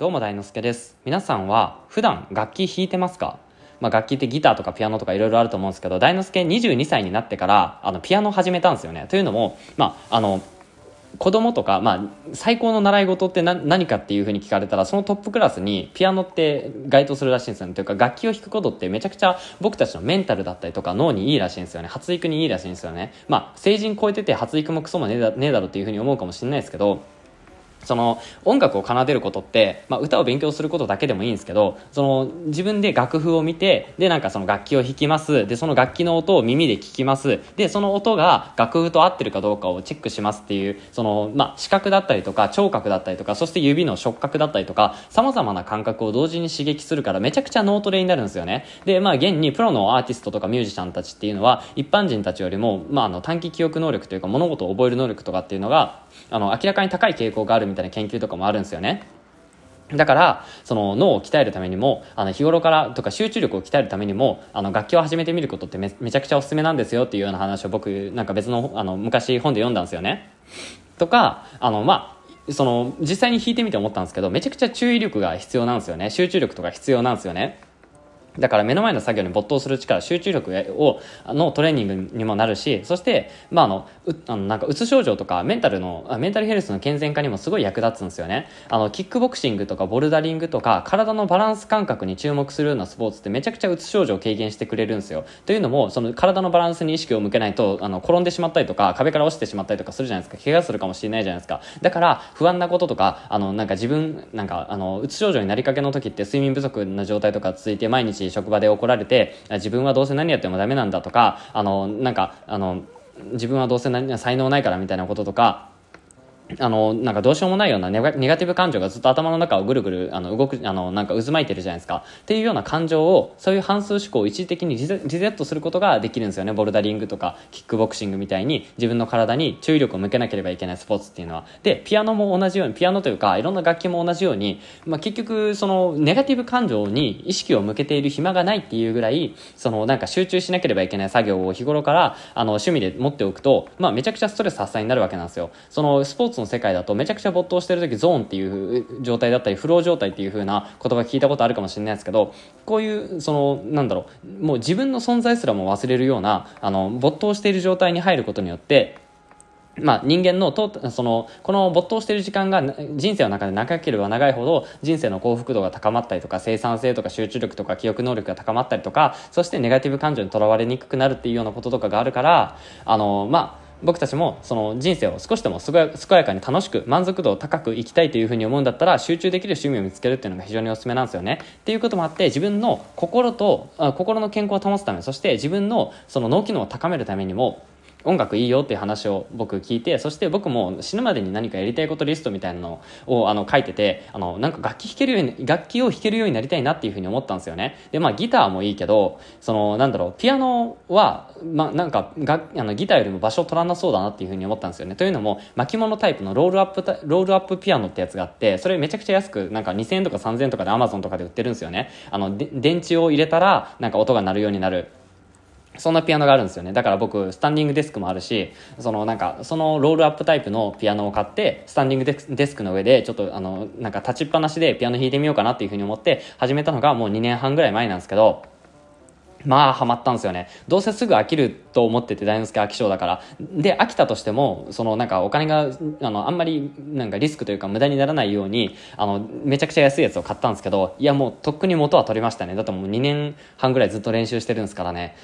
どうも大之助です皆さんは普段楽器弾いてますかまあ、楽器ってギターとかピアノとかいろいろあると思うんですけど大之助22歳になってからあのピアノ始めたんですよねというのも、まあ、あの子供とか、まあ、最高の習い事って何かっていうふうに聞かれたらそのトップクラスにピアノって該当するらしいんですよねというか楽器を弾くことってめちゃくちゃ僕たちのメンタルだったりとか脳にいいらしいんですよね発育にいいらしいんですよねまあ成人超えてて発育もクソもねえだねえだろっていうふうに思うかもしれないですけどその音楽を奏でることって、まあ、歌を勉強することだけでもいいんですけどその自分で楽譜を見てでなんかその楽器を弾きますでその楽器の音を耳で聞きますでその音が楽譜と合ってるかどうかをチェックしますっていうその、まあ、視覚だったりとか聴覚だったりとかそして指の触覚だったりとかさまざまな感覚を同時に刺激するからめちゃくちゃ脳トレになるんですよねでまあ現にプロのアーティストとかミュージシャンたちっていうのは一般人たちよりも、まあ、あの短期記憶能力というか物事を覚える能力とかっていうのがあの明らかに高い傾向があるみたいな研究とかもあるんですよね。だから、その脳を鍛えるためにも、あの日頃からとか集中力を鍛えるためにも、あの楽器を始めてみることってめめちゃくちゃおすすめなんですよっていうような話を僕、なんか別のあの昔本で読んだんですよね。とか、あの、まあ、その実際に弾いてみて思ったんですけどめちゃくちゃ注意力が必要なんですよね集中力とか必要なんですよねだから目の前の作業に没頭する力、集中力を、のトレーニングにもなるし、そして、まあ、あの、う、あの、なんか、うつ症状とか、メンタルの、メンタルヘルスの健全化にもすごい役立つんですよね。あの、キックボクシングとか、ボルダリングとか、体のバランス感覚に注目するようなスポーツってめちゃくちゃうつ症状を軽減してくれるんですよ。というのも、その、体のバランスに意識を向けないと、あの、転んでしまったりとか、壁から落ちてしまったりとかするじゃないですか。怪我するかもしれないじゃないですか。だから、不安なこととか、あの、なんか自分、なんか、あの、うつ症状になりかけの時って、睡眠不足な状態とか続いて、毎日し職場で怒られて自分はどうせ何やってもダメなんだとかあのなんかあの自分はどうせ何才能ないからみたいなこととかあの、なんかどうしようもないようなネガティブ感情がずっと頭の中をぐるぐる、あの、動く、あの、なんか渦巻いてるじゃないですか。っていうような感情を、そういう半数思考を一時的にリゼットすることができるんですよね。ボルダリングとか、キックボクシングみたいに、自分の体に注意力を向けなければいけないスポーツっていうのは。で、ピアノも同じように、ピアノというか、いろんな楽器も同じように、まあ、結局、その、ネガティブ感情に意識を向けている暇がないっていうぐらい、その、なんか集中しなければいけない作業を日頃から、あの、趣味で持っておくと、まあ、めちゃくちゃストレス発散になるわけなんですよ。その、スポーツの世界だとめちゃくちゃ没頭してる時ゾーンっていう状態だったりフロー状態っていう風な言葉聞いたことあるかもしれないですけどこういうそのなんだろうもう自分の存在すらも忘れるようなあの没頭している状態に入ることによってまあ、人間のとそのこの没頭している時間が人生の中で長ければ長いほど人生の幸福度が高まったりとか生産性とか集中力とか記憶能力が高まったりとかそしてネガティブ感情にとらわれにくくなるっていうようなこととかがあるからあのまあ僕たちもその人生を少しでも健やかに楽しく満足度を高くいきたいというふうに思うんだったら集中できる趣味を見つけるっていうのが非常におすすめなんですよね。っていうこともあって自分の心と心の健康を保つためそして自分のその脳機能を高めるためにも音楽いいよっていう話を僕聞いてそして僕も死ぬまでに何かやりたいことリストみたいなのをあの書いててあのなんか楽器弾けるように楽器を弾けるようになりたいなっていうふうに思ったんですよねでまあギターもいいけどそのなんだろうピアノは、まあ、なんかがあのギターよりも場所取らなそうだなっていうふうに思ったんですよねというのも巻物タイプのロールアップロールアップピアノってやつがあってそれめちゃくちゃ安くなんか2000円とか3000円とかでアマゾンとかで売ってるんですよねあの電池を入れたらなんか音が鳴るようになるそんなピアノがあるんですよね。だから僕、スタンディングデスクもあるし、そのなんか、そのロールアップタイプのピアノを買って、スタンディングデスクの上で、ちょっとあの、なんか立ちっぱなしでピアノ弾いてみようかなっていうふうに思って始めたのがもう2年半ぐらい前なんですけど、まあ、ハマったんですよね。どうせすぐ飽きると思ってて、大之助飽き性だから。で、飽きたとしても、そのなんかお金が、あの、あんまりなんかリスクというか無駄にならないように、あの、めちゃくちゃ安いやつを買ったんですけど、いやもうとっくに元は取りましたね。だってもう2年半ぐらいずっと練習してるんですからね。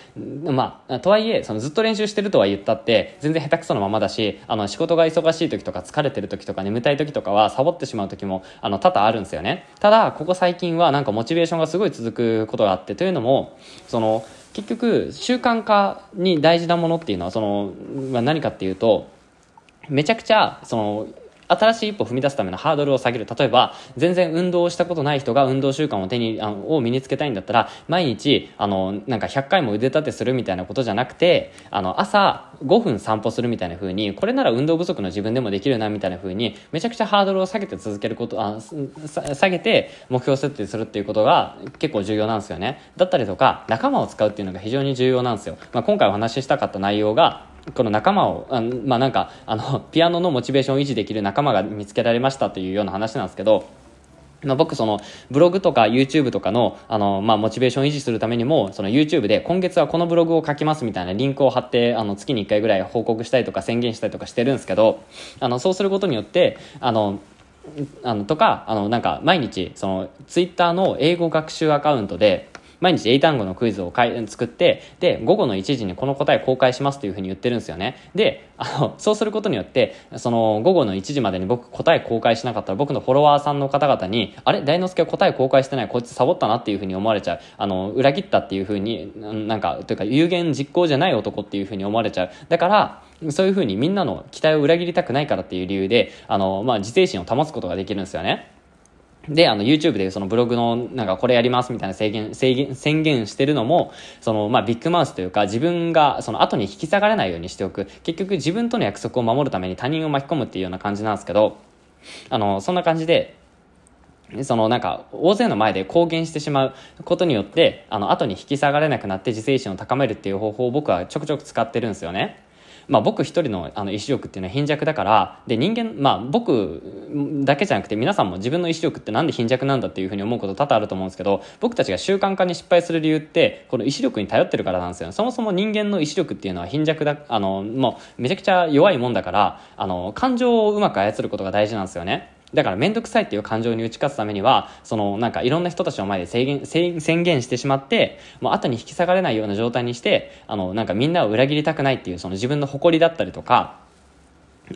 まあ、とはいえ、そのずっと練習してるとは言ったって、全然下手くそのままだし、あの、仕事が忙しい時とか疲れてる時とか眠たい時とかは、サボってしまう時も、あの、多々あるんですよね。ただ、ここ最近はなんかモチベーションがすごい続くことがあって、というのも、その、の結局習慣化に大事なものっていうのはその、まあ、何かっていうとめちゃくちゃその新しい一歩踏み出すためのハードルを下げる。例えば、全然運動をしたことない人が運動習慣を手に、あの、を身につけたいんだったら、毎日、あの、なんか100回も腕立てするみたいなことじゃなくて、あの、朝5分散歩するみたいな風に、これなら運動不足の自分でもできるなみたいな風に、めちゃくちゃハードルを下げて続けること、あ下げて目標設定するっていうことが結構重要なんですよね。だったりとか、仲間を使うっていうのが非常に重要なんですよ。まあ、今回お話ししたかった内容が、この仲間を、あまあなんか、あの、ピアノのモチベーションを維持できる仲間が見つけられましたというような話なんですけど、まあ、僕そのブログとか YouTube とかのあの、まあ、モチベーション維持するためにもその YouTube で今月はこのブログを書きますみたいなリンクを貼ってあの月に1回ぐらい報告したりとか宣言したりとかしてるんですけどあのそうすることによってあのあのとかあのなんか毎日その Twitter の英語学習アカウントで毎日英単語のクイズを作って、で、午後の1時にこの答え公開しますというふうに言ってるんですよね。で、あの、そうすることによって、その、午後の1時までに僕答え公開しなかったら、僕のフォロワーさんの方々に、あれ大之助は答え公開してない、こいつサボったなっていうふうに思われちゃう。あの、裏切ったっていうふうに、なんか、というか、有言実行じゃない男っていうふうに思われちゃう。だから、そういうふうにみんなの期待を裏切りたくないからっていう理由で、あの、まあ、自制心を保つことができるんですよね。で、あの、YouTube でそのブログの、なんかこれやりますみたいな制限、制限、宣言してるのも、その、まあ、ビッグマウスというか、自分が、その後に引き下がれないようにしておく。結局、自分との約束を守るために他人を巻き込むっていうような感じなんですけど、あの、そんな感じで、そのなんか大勢の前で公言してしまうことによってあの後に引き下がれなくなって自制心を高めるっていう方法を僕はちょくちょく使ってるんですよね。まあ、僕一人のあの意志力っていうのは貧弱だからで人間、まあ、僕だけじゃなくて皆さんも自分の意志力ってなんで貧弱なんだっていうふうに思うこと多々あると思うんですけど僕たちが習慣化に失敗する理由ってこの意志力に頼ってるからなんですよ、そもそも人間の意志力っていうのは貧弱だあのもうめちゃくちゃ弱いもんだからあの感情をうまく操ることが大事なんですよね。だから面倒くさいっていう感情に打ち勝つためには、そのなんかいろんな人たちの前で制限、宣言してしまって、もう後に引き下がれないような状態にして、あの、なんかみんなを裏切りたくないっていう、その自分の誇りだったりとか、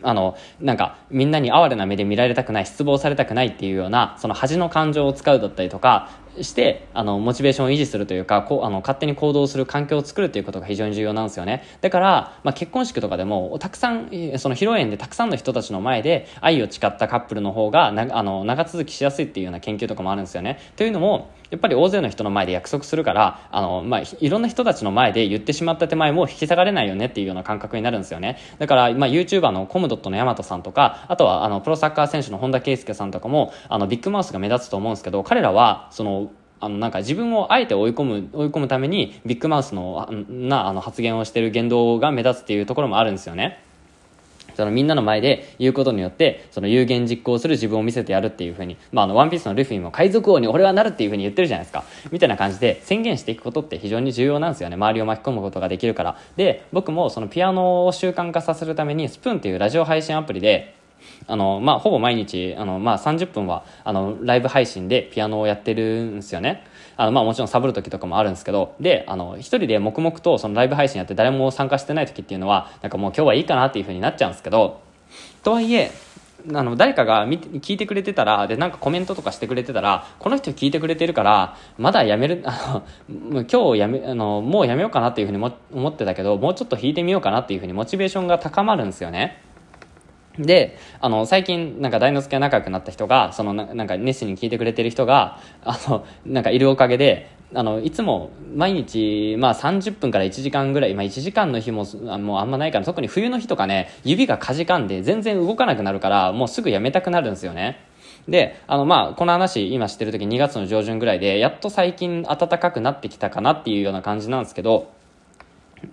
あの、なんか、みんなに哀れな目で見られたくない、失望されたくないっていうような、その恥の感情を使うだったりとか、してあのモチベーションを維持するというかこうあの勝手に行動する環境を作るということが非常に重要なんですよねだから、まあ、結婚式とかでもたくさんその披露宴でたくさんの人たちの前で愛を誓ったカップルの方がなあの長続きしやすいっていうような研究とかもあるんですよねというのもやっぱり大勢の人の前で約束するからあの、まあ、いろんな人たちの前で言ってしまった手前も引き下がれないよねっていうような感覚になるんですよねだから、まあ、YouTuber のコムドットの大和さんとかあとはあのプロサッカー選手の本田圭佑さんとかもあのビッグマウスが目立つと思うんですけど彼らはそのあの、なんか自分をあえて追い込む、追い込むために、ビッグマウスの、な、あの、発言をしてる言動が目立つっていうところもあるんですよね。そのみんなの前で言うことによって、その有言実行する自分を見せてやるっていうふうに、まあ、あの、ワンピースのルフィも海賊王に俺はなるっていうふうに言ってるじゃないですか。みたいな感じで宣言していくことって非常に重要なんですよね。周りを巻き込むことができるから。で、僕もそのピアノを習慣化させるために、スプーンっていうラジオ配信アプリで、あの、まあ、ほぼ毎日、あの、まあ、30分は、あの、ライブ配信でピアノをやってるんですよね。あの、まあ、もちろんサボる時とかもあるんですけど、で、あの、一人で黙々とそのライブ配信やって誰も参加してない時っていうのは、なんかもう今日はいいかなっていうふうになっちゃうんですけど、とはいえ、あの誰かが見聞いてくれてたらでなんかコメントとかしてくれてたらこの人聞いてくれてるからまだやめるあの今日やめあのもうやめようかなっていうふうに思ってたけどもうちょっと弾いてみようかなっていうふうにモチベーションが高まるんですよね。で、あの、最近、なんか、大之助が仲良くなった人が、そのな、なんか、熱心に聞いてくれてる人が、あの、なんか、いるおかげで、あの、いつも、毎日、まあ、30分から1時間ぐらい、まあ、1時間の日も、あもうあんまないから、特に冬の日とかね、指がかじかんで、全然動かなくなるから、もうすぐやめたくなるんですよね。で、あの、まあ、この話、今してる時2月の上旬ぐらいで、やっと最近暖かくなってきたかなっていうような感じなんですけど、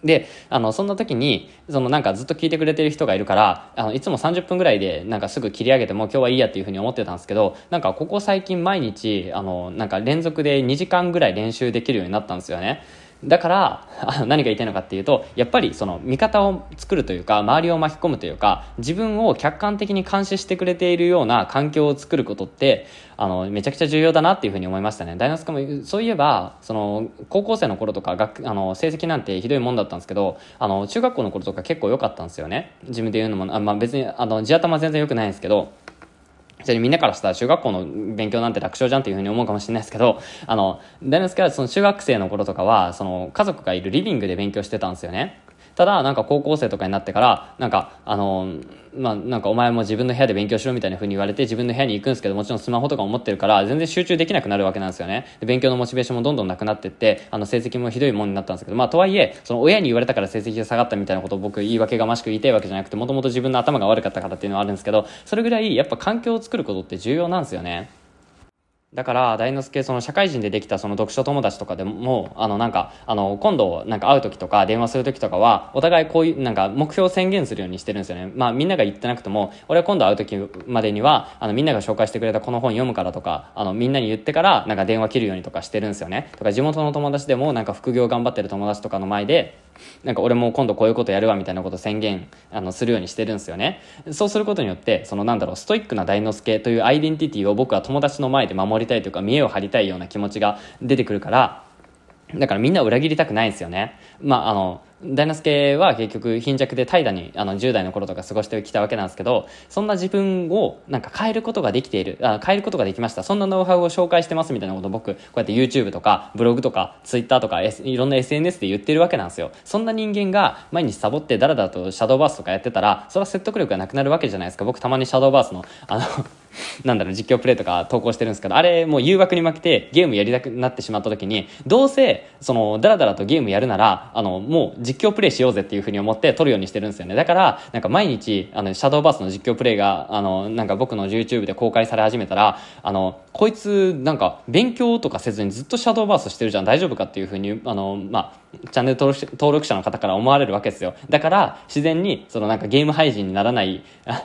で、あの、そんな時に、そのなんかずっと聞いてくれてる人がいるから、あの、いつも30分ぐらいでなんかすぐ切り上げても今日はいいやっていうふうに思ってたんですけど、なんかここ最近毎日、あの、なんか連続で2時間ぐらい練習できるようになったんですよね。だから あの何が言いたいのかっていうとやっぱりその味方を作るというか周りを巻き込むというか自分を客観的に監視してくれているような環境を作ることってあのめちゃくちゃ重要だなっていうふうに思いましたね大之助もそういえばその高校生の頃とか学あの成績なんてひどいもんだったんですけどあの中学校の頃とか結構良かったんですよね自分で言うのもあ、まあ、別にあの地頭全然良くないんですけどみんなからしたら中学校の勉強なんて楽勝じゃんっていうふうに思うかもしれないですけど、あの、大之助はその中学生の頃とかは、その家族がいるリビングで勉強してたんですよね。ただ、なんか高校生とかになってから、なんか、あの、まあ、なんかお前も自分の部屋で勉強しろみたいな風に言われて自分の部屋に行くんですけどもちろんスマホとか持ってるから全然集中できなくなるわけなんですよねで勉強のモチベーションもどんどんなくなってってあの成績もひどいもんになったんですけどまあとはいえその親に言われたから成績が下がったみたいなことを僕言い訳がましく言いたいわけじゃなくてもともと自分の頭が悪かったからっていうのはあるんですけどそれぐらいやっぱ環境を作ることって重要なんですよねだから、大之助、その社会人でできたその読書友達とかでも、あの、なんか、あの、今度、なんか会う時とか、電話する時とかは、お互いこういう、なんか、目標を宣言するようにしてるんですよね。まあ、みんなが言ってなくても、俺は今度会う時までには、あの、みんなが紹介してくれたこの本読むからとか、あの、みんなに言ってから、なんか電話切るようにとかしてるんですよね。とか、地元の友達でも、なんか副業頑張ってる友達とかの前で、なんか俺も今度こういうことやるわみたいなこと宣言あのするようにしてるんですよね。そうすることによって、そのなんだろう、ストイックな大之助というアイデンティティを僕は友達の前で守りたいというか見栄を張りたいような気持ちが出てくるからだからみんな裏切りたくないんですよね。まあ、あの大之助は結局貧弱で怠惰にあの10代の頃とか過ごしてきたわけなんですけどそんな自分をなんか変えることができているあ変えることができましたそんなノウハウを紹介してますみたいなことを僕こうやって YouTube とかブログとか Twitter とか、S、いろんな SNS で言ってるわけなんですよそんな人間が毎日サボってダラダラとシャドーバースとかやってたらそれは説得力がなくなるわけじゃないですか僕たまにシャドーバースのあの なんだろう、実況プレイとか投稿してるんですけど、あれもう誘惑に負けてゲームやりたくなってしまった時に、どうせ、その、ダラダラとゲームやるなら、あの、もう実況プレイしようぜっていうふうに思って撮るようにしてるんですよね。だから、なんか毎日、あの、シャドーバースの実況プレイが、あの、なんか僕の YouTube で公開され始めたら、あの、こいつ、なんか、勉強とかせずにずっとシャドーバースしてるじゃん、大丈夫かっていうふうに、あの、まあ、チャンネル登録登録者の方から思われるわけですよ。だから、自然に、そのなんかゲーム配信にならない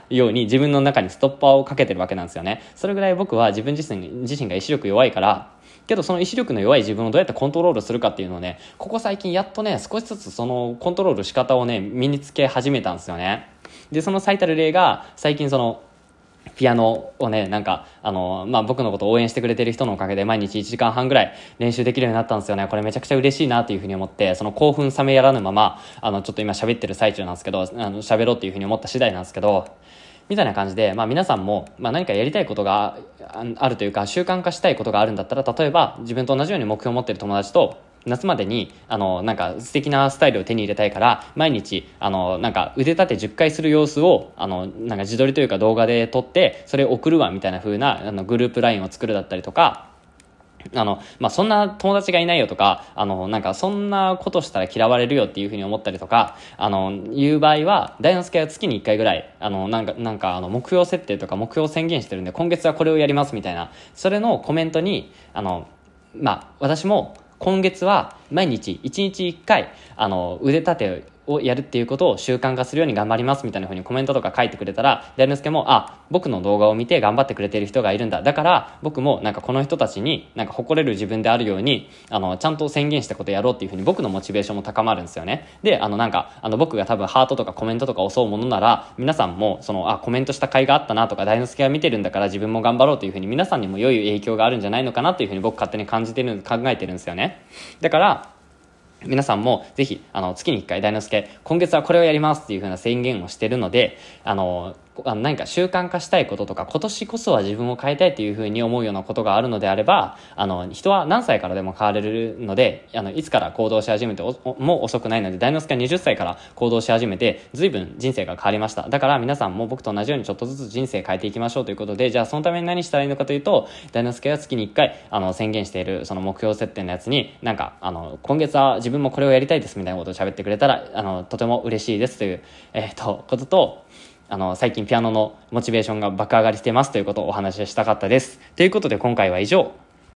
ように、自分の中にストッパーをかけてるわけなんですよね。それぐらい僕は自分自身自身が意志力弱いから、けどその意志力の弱い自分をどうやってコントロールするかっていうのをねここ最近やっとね少しずつそのコントロール仕方をね身につけ始めたんですよねでその最たる例が最近そのピアノをね、なんか、あの、まあ、僕のことを応援してくれてる人のおかげで毎日1時間半ぐらい練習できるようになったんですよね。これめちゃくちゃ嬉しいなっていうふうに思って、その興奮冷めやらぬまま、あの、ちょっと今喋ってる最中なんですけど、あの、喋ろうっていうふうに思った次第なんですけど、みたいな感じで、まあ、皆さんも、まあ、何かやりたいことがあるというか習慣化したいことがあるんだったら例えば自分と同じように目標を持ってる友達と夏までに、あの、なんか素敵なスタイルを手に入れたいから、毎日、あの、なんか腕立て10回する様子を、あの、なんか自撮りというか動画で撮って、それを送るわ、みたいな風な、あの、グループ LINE を作るだったりとか、あの、まあ、そんな友達がいないよとか、あの、なんかそんなことしたら嫌われるよっていうふうに思ったりとか、あの、いう場合は、大之助は月に1回ぐらい、あの、なんか、なんか、あの、目標設定とか目標宣言してるんで、今月はこれをやりますみたいな、それのコメントに、あの、まあ、私も今月は、毎日1日1回あの腕立てをやるっていうことを習慣化するように頑張りますみたいな風にコメントとか書いてくれたら大之助もあ僕の動画を見て頑張ってくれてる人がいるんだだから僕もなんかこの人たちになんか誇れる自分であるようにあのちゃんと宣言したことやろうっていうふうに僕のモチベーションも高まるんですよねであのなんかあの僕が多分ハートとかコメントとか襲うものなら皆さんもそのあコメントした甲斐があったなとか大之助が見てるんだから自分も頑張ろうというふうに皆さんにも良い影響があるんじゃないのかなというふうに僕勝手に感じてる考えてるんですよねだから皆さんもぜひ、あの、月に1回、大之助、今月はこれをやりますっていうふうな宣言をしてるので、あの、あ何か習慣化したいこととか今年こそは自分を変えたいっていうふうに思うようなことがあるのであればあの人は何歳からでも変われるのであのいつから行動し始めても遅くないので大之助は20歳から行動し始めて随分人生が変わりましただから皆さんも僕と同じようにちょっとずつ人生変えていきましょうということでじゃあそのために何したらいいのかというと大之助は月に1回あの宣言しているその目標設定のやつになんかあの今月は自分もこれをやりたいですみたいなことを喋ってくれたらあのとても嬉しいですという、えー、っとこととあの、最近ピアノのモチベーションが爆上がりしてますということをお話ししたかったです。ということで今回は以上。